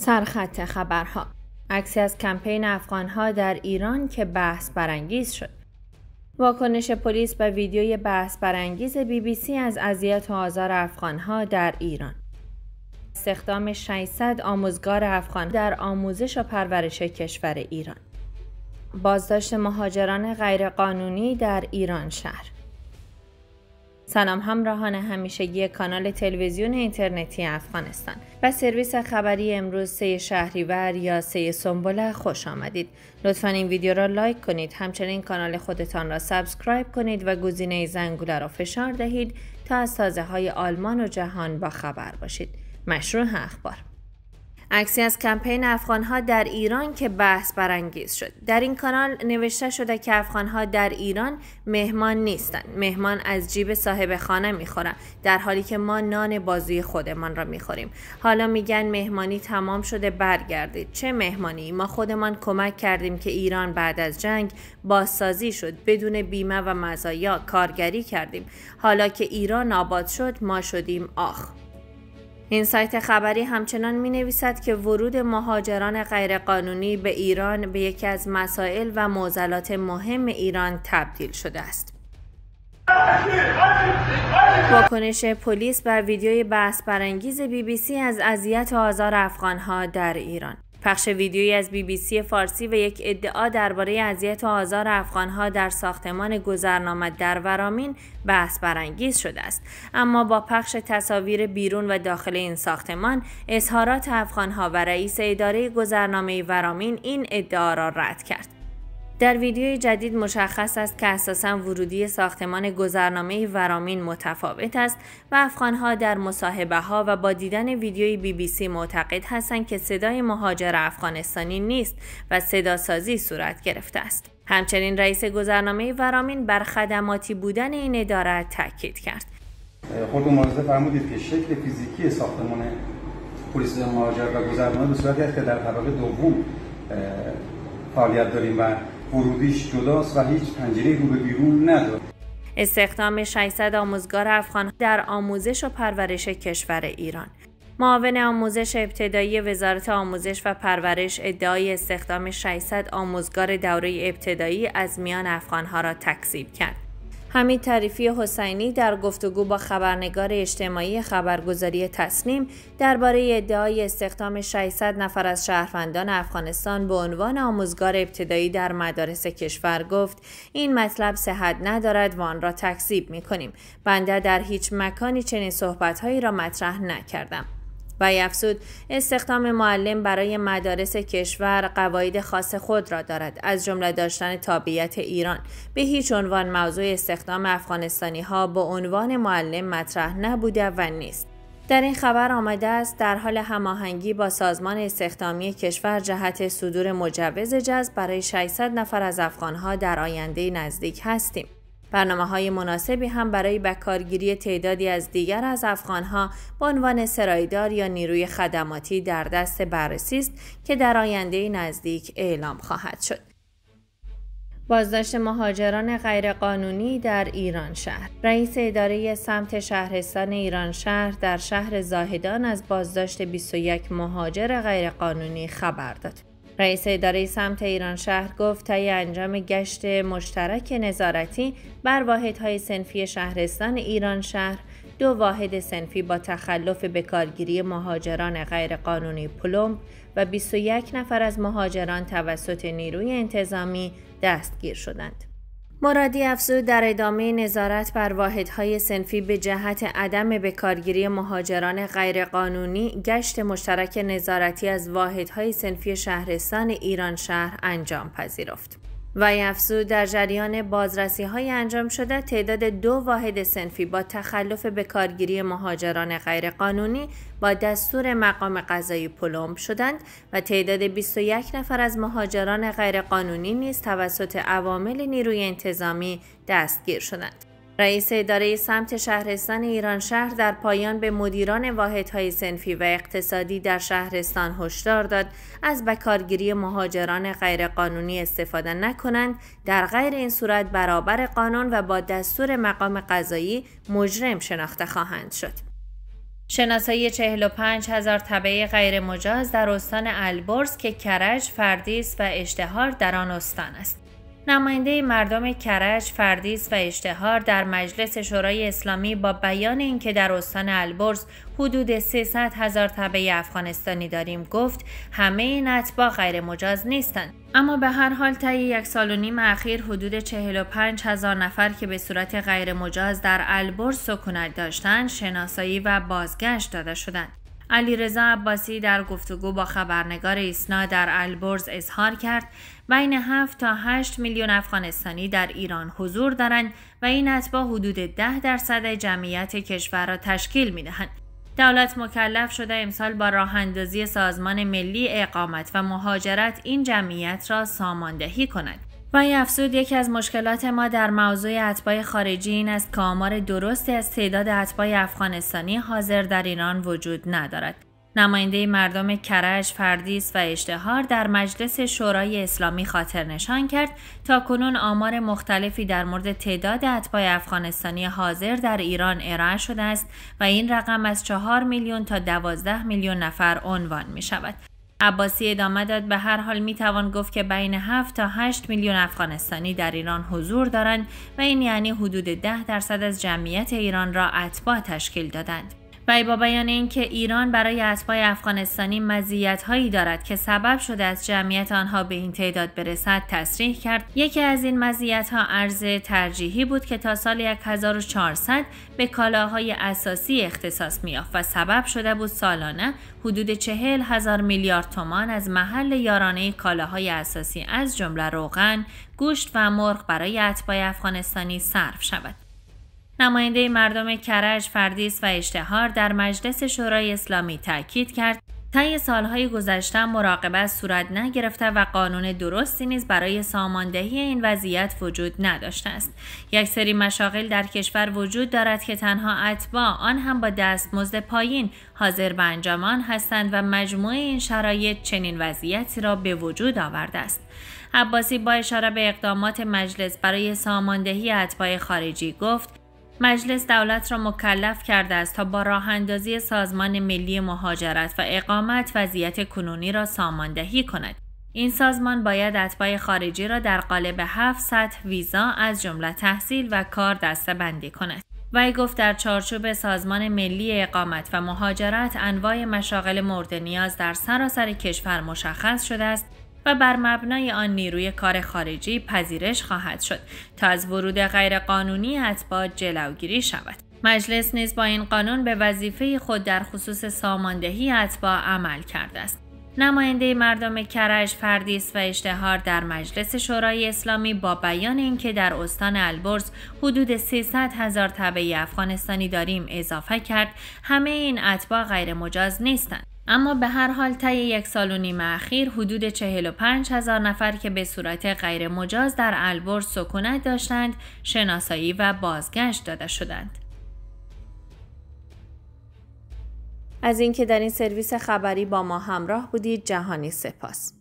سرخط خبرها عکسی از کمپین افغانها در ایران که بحث برانگیز شد واکنش پلیس به ویدیوی بحث برانگیز بی بی سی از اذیت و آزار افغانها در ایران استخدام 600 آموزگار افغان در آموزش و پرورش کشور ایران بازداشت مهاجران غیرقانونی در ایران شهر سلام همراهان همیشگی کانال تلویزیون اینترنتی افغانستان و سرویس خبری امروز سه شهریور یا سه سنبله خوش آمدید. لطفا این ویدیو را لایک کنید. همچنین کانال خودتان را سابسکرایب کنید و گزینه زنگوله را فشار دهید تا از تازه های آلمان و جهان با خبر باشید. مشروع اخبار عکسی از کمپین افغانها در ایران که بحث برانگیز شد در این کانال نوشته شده که افغانها در ایران مهمان نیستند مهمان از جیب صاحب خانه میخورن در حالی که ما نان بازی خودمان را میخوریم حالا میگن مهمانی تمام شده برگردید چه مهمانی ما خودمان کمک کردیم که ایران بعد از جنگ بازسازی شد بدون بیمه و مزایا کارگری کردیم حالا که ایران آباد شد ما شدیم آخ این سایت خبری همچنان می نویسد که ورود مهاجران غیرقانونی به ایران به یکی از مسائل و معضلات مهم ایران تبدیل شده است. واکنش پلیس بر ویدیوی بحث برانگیز بی بی سی از اذیت آزار افغانها در ایران پخش ویدیویی از بی بی سی فارسی و یک ادعا درباره اذیت و آزار افغانها در ساختمان گذرنامه در ورامین بحث برانگیز شده است اما با پخش تصاویر بیرون و داخل این ساختمان اظهارات افغانها و رئیس اداره گذرنامه ورامین این ادعا را رد کرد در ویدیوی جدید مشخص است که اساسا ورودی ساختمان گذرنامه ورامین متفاوت است و ها در مصاحبه ها و با دیدن ویدیوی بی بی سی معتقد هستند که صدای مهاجر افغانستانی نیست و صدا سازی صورت گرفته است. همچنین رئیس گذرنامه ورامین بر خدماتی بودن این اداره تاکید کرد. خود ملاحظه فرمودید که شکل فیزیکی ساختمان پلیس مهاجر و گذرنامه به که در طبقه دوم فعالیت داریم و ورودیش جداست و هیچ پنجره رو به بیرون نداره استخدام 600 آموزگار افغان در آموزش و پرورش کشور ایران معاون آموزش ابتدایی وزارت آموزش و پرورش ادعای استخدام 600 آموزگار دوره ابتدایی از میان افغانها را تکذیب کرد حمید تعریفی حسینی در گفتگو با خبرنگار اجتماعی خبرگزاری تسنیم درباره ادعای استخدام 600 نفر از شهروندان افغانستان به عنوان آموزگار ابتدایی در مدارس کشور گفت این مطلب صحت ندارد و آن را تکذیب می کنیم. بنده در هیچ مکانی چنین صحبتهایی را مطرح نکردم. و افزود استخدام معلم برای مدارس کشور قواعد خاص خود را دارد از جمله داشتن تابعیت ایران به هیچ عنوان موضوع استخدام افغانستانی ها به عنوان معلم مطرح نبوده و نیست در این خبر آمده است در حال هماهنگی با سازمان استخدامی کشور جهت صدور مجوز جذب برای 600 نفر از افغانها در آینده نزدیک هستیم برنامه های مناسبی هم برای بکارگیری تعدادی از دیگر از افغانها به عنوان سرایدار یا نیروی خدماتی در دست بررسی است که در آینده نزدیک اعلام خواهد شد. بازداشت مهاجران غیرقانونی در ایران شهر رئیس اداره سمت شهرستان ایران شهر در شهر زاهدان از بازداشت 21 مهاجر غیرقانونی خبر داد رئیس اداره سمت ایران شهر گفت طی انجام گشت مشترک نظارتی بر واحدهای سنفی شهرستان ایران شهر دو واحد سنفی با تخلف بکارگیری مهاجران غیرقانونی پلومب و 21 نفر از مهاجران توسط نیروی انتظامی دستگیر شدند. مرادی افزود در ادامه نظارت بر واحدهای سنفی به جهت عدم بکارگیری مهاجران غیرقانونی گشت مشترک نظارتی از واحدهای سنفی شهرستان ایران شهر انجام پذیرفت. وی افزود در جریان بازرسی های انجام شده تعداد دو واحد سنفی با تخلف به کارگیری مهاجران غیرقانونی با دستور مقام قضایی پلمب شدند و تعداد 21 نفر از مهاجران غیرقانونی نیز توسط عوامل نیروی انتظامی دستگیر شدند. رئیس اداره سمت شهرستان ایران شهر در پایان به مدیران واحدهای سنفی و اقتصادی در شهرستان هشدار داد از بکارگیری مهاجران غیرقانونی استفاده نکنند در غیر این صورت برابر قانون و با دستور مقام قضایی مجرم شناخته خواهند شد. شناسایی 45 هزار طبعه غیرمجاز در استان البرز که کرج، فردیس و اشتهار در آن استان است. نماینده مردم کرج، فردیس و اشتهار در مجلس شورای اسلامی با بیان اینکه در استان البرز حدود 300 هزار تبه افغانستانی داریم گفت همه این اتباع غیر مجاز نیستند اما به هر حال طی یک سال و نیم اخیر حدود 45 هزار نفر که به صورت غیر مجاز در البرز سکونت داشتند شناسایی و بازگشت داده شدند علیرضا عباسی در گفتگو با خبرنگار ایسنا در البرز اظهار کرد بین 7 تا 8 میلیون افغانستانی در ایران حضور دارند و این اتباع حدود 10 درصد جمعیت کشور را تشکیل دهند. دولت مکلف شده امسال با راه اندازی سازمان ملی اقامت و مهاجرت این جمعیت را ساماندهی کند وای افزود یکی از مشکلات ما در موضوع اتباع خارجی این است که آمار درستی از تعداد اتباع افغانستانی حاضر در ایران وجود ندارد نماینده مردم کرج، فردیس و اشتهار در مجلس شورای اسلامی خاطر نشان کرد تا کنون آمار مختلفی در مورد تعداد اتباع افغانستانی حاضر در ایران ارائه شده است و این رقم از 4 میلیون تا 12 میلیون نفر عنوان می شود. عباسی ادامه داد به هر حال می توان گفت که بین 7 تا 8 میلیون افغانستانی در ایران حضور دارند و این یعنی حدود 10 درصد از جمعیت ایران را اتباع تشکیل دادند. وی با بیان اینکه ایران برای اسبای افغانستانی هایی دارد که سبب شده از جمعیت آنها به این تعداد برسد تصریح کرد یکی از این ها ارز ترجیحی بود که تا سال 1400 به کالاهای اساسی اختصاص میافت و سبب شده بود سالانه حدود چهل هزار میلیارد تومان از محل یارانه کالاهای اساسی از جمله روغن، گوشت و مرغ برای اتباع افغانستانی صرف شود. نماینده مردم کرج، فردیس و اشتهار در مجلس شورای اسلامی تاکید کرد طی سالهای گذشته مراقبت صورت نگرفته و قانون درستی نیز برای ساماندهی این وضعیت وجود نداشته است یک سری مشاغل در کشور وجود دارد که تنها اتباع آن هم با دستمزد پایین حاضر به انجام آن هستند و مجموعه این شرایط چنین وضعیتی را به وجود آورده است عباسی با اشاره به اقدامات مجلس برای ساماندهی اتباع خارجی گفت مجلس دولت را مکلف کرده است تا با راه اندازی سازمان ملی مهاجرت و اقامت وضعیت کنونی را ساماندهی کند. این سازمان باید اتباع خارجی را در قالب 700 ویزا از جمله تحصیل و کار دسته بندی کند. وی گفت در چارچوب سازمان ملی اقامت و مهاجرت انواع مشاغل مورد نیاز در سراسر کشور مشخص شده است و بر مبنای آن نیروی کار خارجی پذیرش خواهد شد تا از ورود غیرقانونی اتباع جلوگیری شود مجلس نیز با این قانون به وظیفه خود در خصوص ساماندهی اتباع عمل کرده است نماینده مردم کرج فردیس و اشتهار در مجلس شورای اسلامی با بیان اینکه در استان البرز حدود 300 هزار طبعی افغانستانی داریم اضافه کرد همه این اتباع غیرمجاز نیستند اما به هر حال طی یک سال و نیم اخیر حدود 45 هزار نفر که به صورت غیر مجاز در البرز سکونت داشتند شناسایی و بازگشت داده شدند. از اینکه در این سرویس خبری با ما همراه بودید جهانی سپاس.